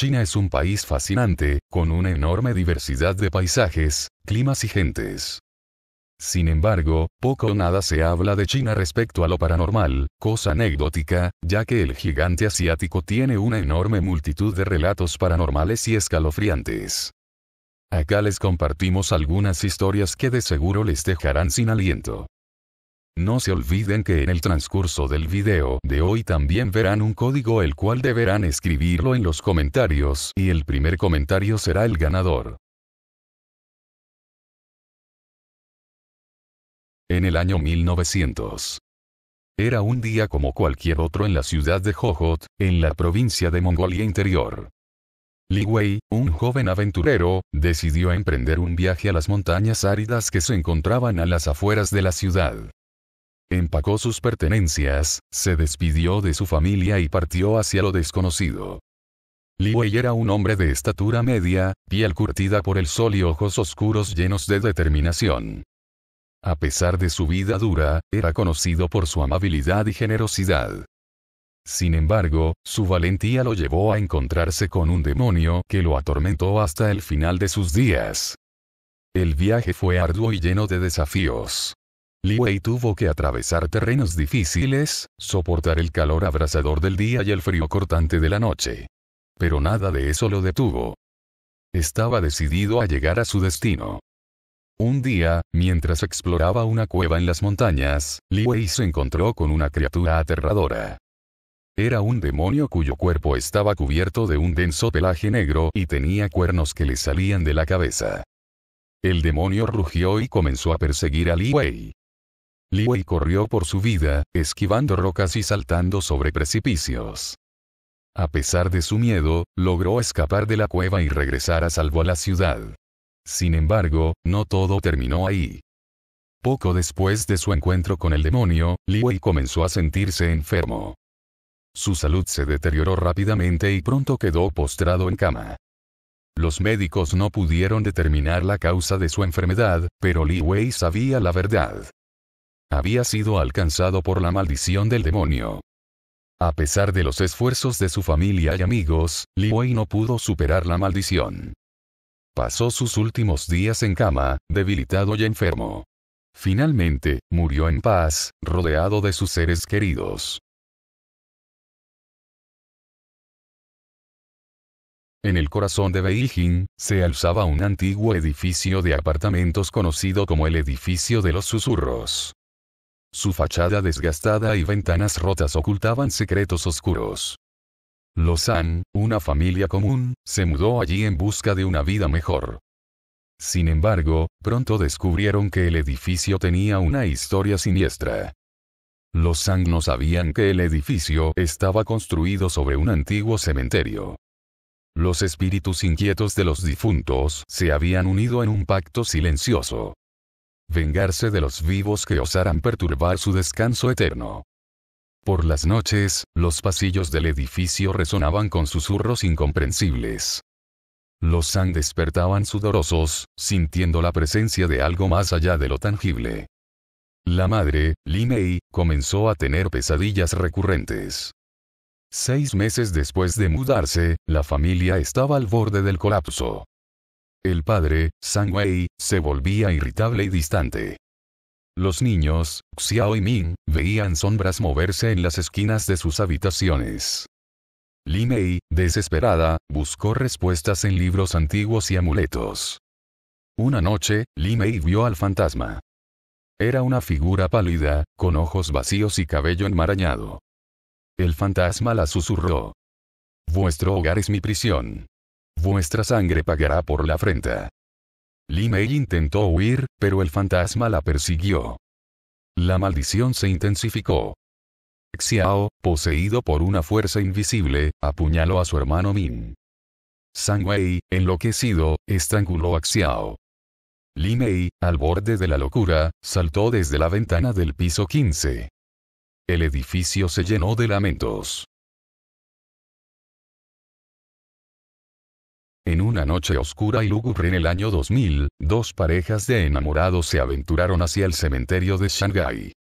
China es un país fascinante, con una enorme diversidad de paisajes, climas y gentes. Sin embargo, poco o nada se habla de China respecto a lo paranormal, cosa anecdótica, ya que el gigante asiático tiene una enorme multitud de relatos paranormales y escalofriantes. Acá les compartimos algunas historias que de seguro les dejarán sin aliento. No se olviden que en el transcurso del video de hoy también verán un código el cual deberán escribirlo en los comentarios y el primer comentario será el ganador. En el año 1900. Era un día como cualquier otro en la ciudad de Hohhot, en la provincia de Mongolia Interior. Li Wei, un joven aventurero, decidió emprender un viaje a las montañas áridas que se encontraban a las afueras de la ciudad. Empacó sus pertenencias, se despidió de su familia y partió hacia lo desconocido. Li Wei era un hombre de estatura media, piel curtida por el sol y ojos oscuros llenos de determinación. A pesar de su vida dura, era conocido por su amabilidad y generosidad. Sin embargo, su valentía lo llevó a encontrarse con un demonio que lo atormentó hasta el final de sus días. El viaje fue arduo y lleno de desafíos. Wei tuvo que atravesar terrenos difíciles, soportar el calor abrasador del día y el frío cortante de la noche. Pero nada de eso lo detuvo. Estaba decidido a llegar a su destino. Un día, mientras exploraba una cueva en las montañas, Li Wei se encontró con una criatura aterradora. Era un demonio cuyo cuerpo estaba cubierto de un denso pelaje negro y tenía cuernos que le salían de la cabeza. El demonio rugió y comenzó a perseguir a Li Wei. Wei corrió por su vida, esquivando rocas y saltando sobre precipicios. A pesar de su miedo, logró escapar de la cueva y regresar a salvo a la ciudad. Sin embargo, no todo terminó ahí. Poco después de su encuentro con el demonio, Wei comenzó a sentirse enfermo. Su salud se deterioró rápidamente y pronto quedó postrado en cama. Los médicos no pudieron determinar la causa de su enfermedad, pero Li Wei sabía la verdad. Había sido alcanzado por la maldición del demonio. A pesar de los esfuerzos de su familia y amigos, Li Wei no pudo superar la maldición. Pasó sus últimos días en cama, debilitado y enfermo. Finalmente, murió en paz, rodeado de sus seres queridos. En el corazón de Beijing, se alzaba un antiguo edificio de apartamentos conocido como el Edificio de los Susurros. Su fachada desgastada y ventanas rotas ocultaban secretos oscuros. Lozán, una familia común, se mudó allí en busca de una vida mejor. Sin embargo, pronto descubrieron que el edificio tenía una historia siniestra. Los no sabían que el edificio estaba construido sobre un antiguo cementerio. Los espíritus inquietos de los difuntos se habían unido en un pacto silencioso vengarse de los vivos que osaran perturbar su descanso eterno. Por las noches, los pasillos del edificio resonaban con susurros incomprensibles. Los San despertaban sudorosos, sintiendo la presencia de algo más allá de lo tangible. La madre, Mei, comenzó a tener pesadillas recurrentes. Seis meses después de mudarse, la familia estaba al borde del colapso. El padre, Sang Wei, se volvía irritable y distante. Los niños, Xiao y Ming, veían sombras moverse en las esquinas de sus habitaciones. Li Mei, desesperada, buscó respuestas en libros antiguos y amuletos. Una noche, Li Mei vio al fantasma. Era una figura pálida, con ojos vacíos y cabello enmarañado. El fantasma la susurró. Vuestro hogar es mi prisión vuestra sangre pagará por la afrenta. Li Mei intentó huir, pero el fantasma la persiguió. La maldición se intensificó. Xiao, poseído por una fuerza invisible, apuñaló a su hermano Min. Sang Wei, enloquecido, estranguló a Xiao. Li Mei, al borde de la locura, saltó desde la ventana del piso 15. El edificio se llenó de lamentos. En una noche oscura y lúgubre en el año 2000, dos parejas de enamorados se aventuraron hacia el cementerio de Shanghái.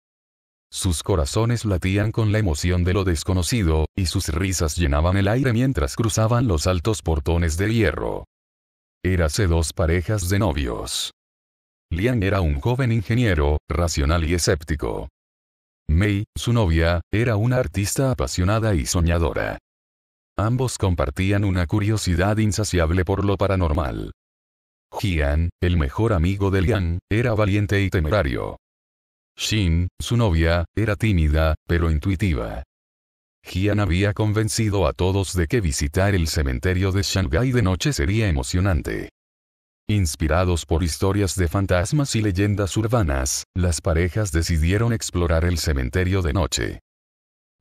Sus corazones latían con la emoción de lo desconocido, y sus risas llenaban el aire mientras cruzaban los altos portones de hierro. Érase dos parejas de novios. Liang era un joven ingeniero, racional y escéptico. Mei, su novia, era una artista apasionada y soñadora. Ambos compartían una curiosidad insaciable por lo paranormal. Jian, el mejor amigo de Liang, era valiente y temerario. Shin, su novia, era tímida, pero intuitiva. Jian había convencido a todos de que visitar el cementerio de Shanghai de noche sería emocionante. Inspirados por historias de fantasmas y leyendas urbanas, las parejas decidieron explorar el cementerio de noche.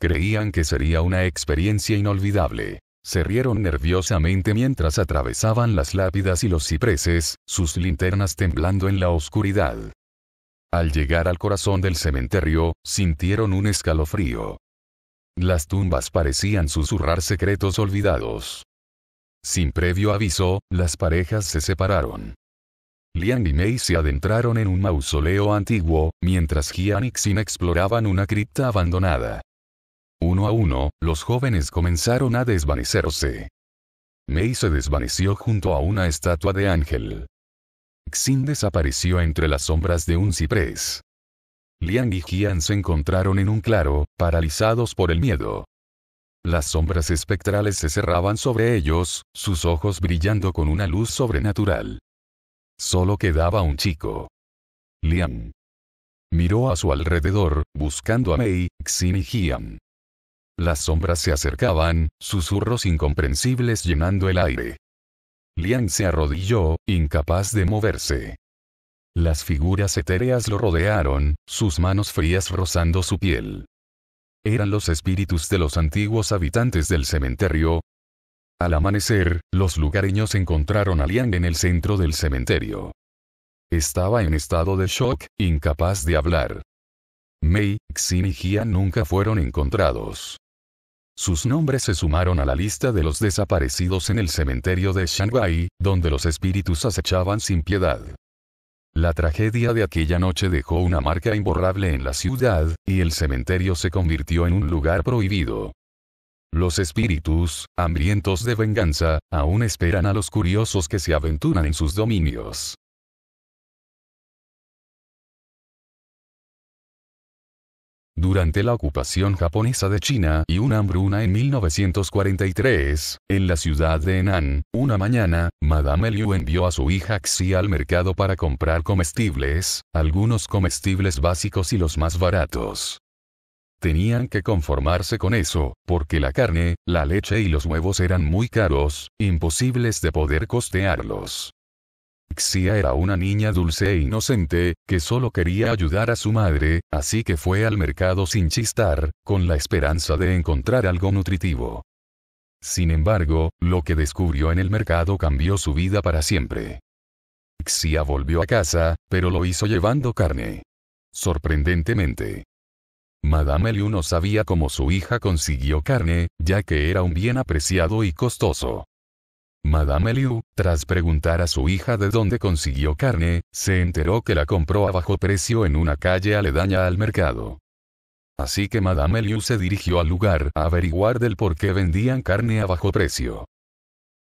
Creían que sería una experiencia inolvidable. Se rieron nerviosamente mientras atravesaban las lápidas y los cipreses, sus linternas temblando en la oscuridad. Al llegar al corazón del cementerio, sintieron un escalofrío. Las tumbas parecían susurrar secretos olvidados. Sin previo aviso, las parejas se separaron. Liang y Mei se adentraron en un mausoleo antiguo, mientras Jian y Xin exploraban una cripta abandonada. Uno a uno, los jóvenes comenzaron a desvanecerse. Mei se desvaneció junto a una estatua de ángel. Xin desapareció entre las sombras de un ciprés. Liang y Jian se encontraron en un claro, paralizados por el miedo. Las sombras espectrales se cerraban sobre ellos, sus ojos brillando con una luz sobrenatural. Solo quedaba un chico. Liang. Miró a su alrededor, buscando a Mei, Xin y Jian. Las sombras se acercaban, susurros incomprensibles llenando el aire. Liang se arrodilló, incapaz de moverse. Las figuras etéreas lo rodearon, sus manos frías rozando su piel. Eran los espíritus de los antiguos habitantes del cementerio. Al amanecer, los lugareños encontraron a Liang en el centro del cementerio. Estaba en estado de shock, incapaz de hablar. Mei, Xin y Jian nunca fueron encontrados. Sus nombres se sumaron a la lista de los desaparecidos en el cementerio de Shanghai, donde los espíritus acechaban sin piedad. La tragedia de aquella noche dejó una marca imborrable en la ciudad, y el cementerio se convirtió en un lugar prohibido. Los espíritus, hambrientos de venganza, aún esperan a los curiosos que se aventuran en sus dominios. Durante la ocupación japonesa de China y una hambruna en 1943, en la ciudad de Henan, una mañana, Madame Liu envió a su hija Xi al mercado para comprar comestibles, algunos comestibles básicos y los más baratos. Tenían que conformarse con eso, porque la carne, la leche y los huevos eran muy caros, imposibles de poder costearlos. Xia era una niña dulce e inocente, que solo quería ayudar a su madre, así que fue al mercado sin chistar, con la esperanza de encontrar algo nutritivo. Sin embargo, lo que descubrió en el mercado cambió su vida para siempre. Xia volvió a casa, pero lo hizo llevando carne. Sorprendentemente. Madame Liu no sabía cómo su hija consiguió carne, ya que era un bien apreciado y costoso. Madame Eliu, tras preguntar a su hija de dónde consiguió carne, se enteró que la compró a bajo precio en una calle aledaña al mercado. Así que Madame Eliu se dirigió al lugar a averiguar del por qué vendían carne a bajo precio.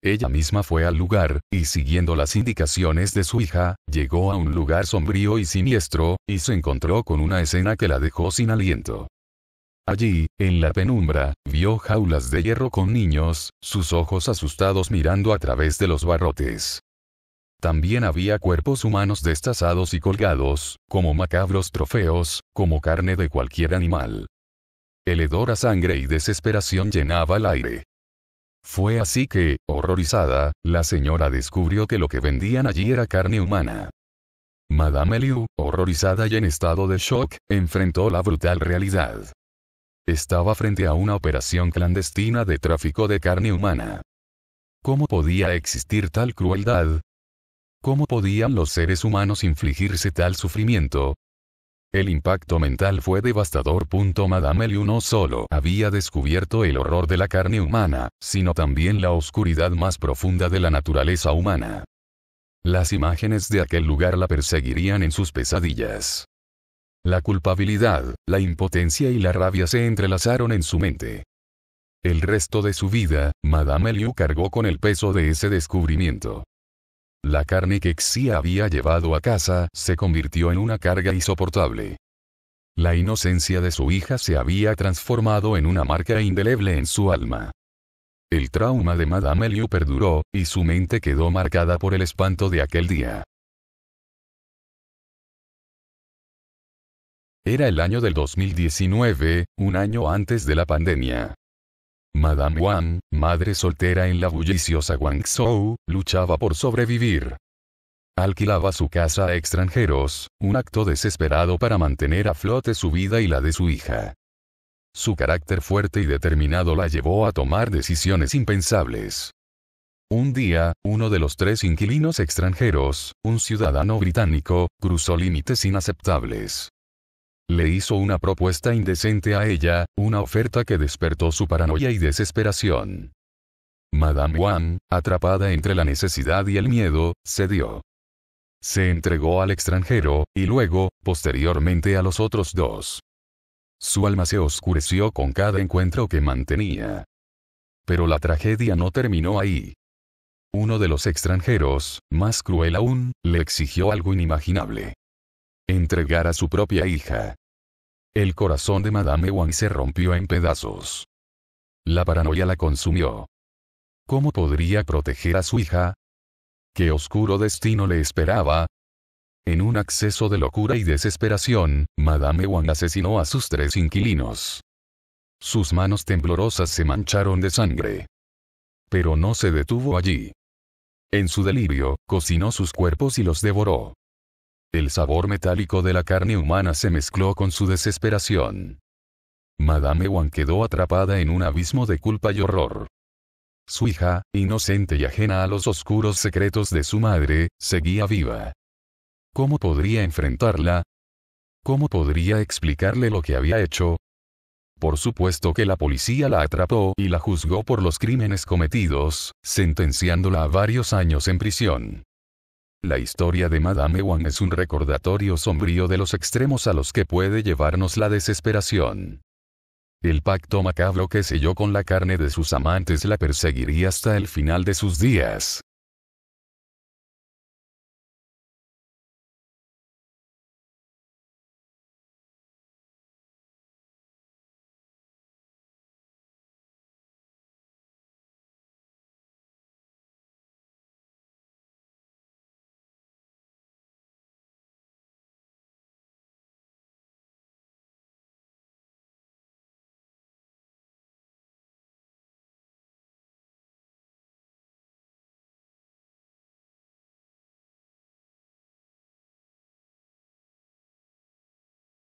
Ella misma fue al lugar, y siguiendo las indicaciones de su hija, llegó a un lugar sombrío y siniestro, y se encontró con una escena que la dejó sin aliento. Allí, en la penumbra, vio jaulas de hierro con niños, sus ojos asustados mirando a través de los barrotes. También había cuerpos humanos destazados y colgados, como macabros trofeos, como carne de cualquier animal. El hedor a sangre y desesperación llenaba el aire. Fue así que, horrorizada, la señora descubrió que lo que vendían allí era carne humana. Madame Liu, horrorizada y en estado de shock, enfrentó la brutal realidad. Estaba frente a una operación clandestina de tráfico de carne humana. ¿Cómo podía existir tal crueldad? ¿Cómo podían los seres humanos infligirse tal sufrimiento? El impacto mental fue devastador. Madame Liu no solo había descubierto el horror de la carne humana, sino también la oscuridad más profunda de la naturaleza humana. Las imágenes de aquel lugar la perseguirían en sus pesadillas. La culpabilidad, la impotencia y la rabia se entrelazaron en su mente. El resto de su vida, Madame Liu cargó con el peso de ese descubrimiento. La carne que Xia había llevado a casa se convirtió en una carga insoportable. La inocencia de su hija se había transformado en una marca indeleble en su alma. El trauma de Madame Liu perduró, y su mente quedó marcada por el espanto de aquel día. Era el año del 2019, un año antes de la pandemia. Madame Wang, madre soltera en la bulliciosa Guangzhou, luchaba por sobrevivir. Alquilaba su casa a extranjeros, un acto desesperado para mantener a flote su vida y la de su hija. Su carácter fuerte y determinado la llevó a tomar decisiones impensables. Un día, uno de los tres inquilinos extranjeros, un ciudadano británico, cruzó límites inaceptables. Le hizo una propuesta indecente a ella, una oferta que despertó su paranoia y desesperación. Madame Wang, atrapada entre la necesidad y el miedo, cedió. Se entregó al extranjero, y luego, posteriormente a los otros dos. Su alma se oscureció con cada encuentro que mantenía. Pero la tragedia no terminó ahí. Uno de los extranjeros, más cruel aún, le exigió algo inimaginable entregar a su propia hija. El corazón de Madame Wang se rompió en pedazos. La paranoia la consumió. ¿Cómo podría proteger a su hija? ¿Qué oscuro destino le esperaba? En un acceso de locura y desesperación, Madame Wang asesinó a sus tres inquilinos. Sus manos temblorosas se mancharon de sangre. Pero no se detuvo allí. En su delirio, cocinó sus cuerpos y los devoró. El sabor metálico de la carne humana se mezcló con su desesperación. Madame Ewan quedó atrapada en un abismo de culpa y horror. Su hija, inocente y ajena a los oscuros secretos de su madre, seguía viva. ¿Cómo podría enfrentarla? ¿Cómo podría explicarle lo que había hecho? Por supuesto que la policía la atrapó y la juzgó por los crímenes cometidos, sentenciándola a varios años en prisión. La historia de Madame Wang es un recordatorio sombrío de los extremos a los que puede llevarnos la desesperación. El pacto macabro que selló con la carne de sus amantes la perseguiría hasta el final de sus días,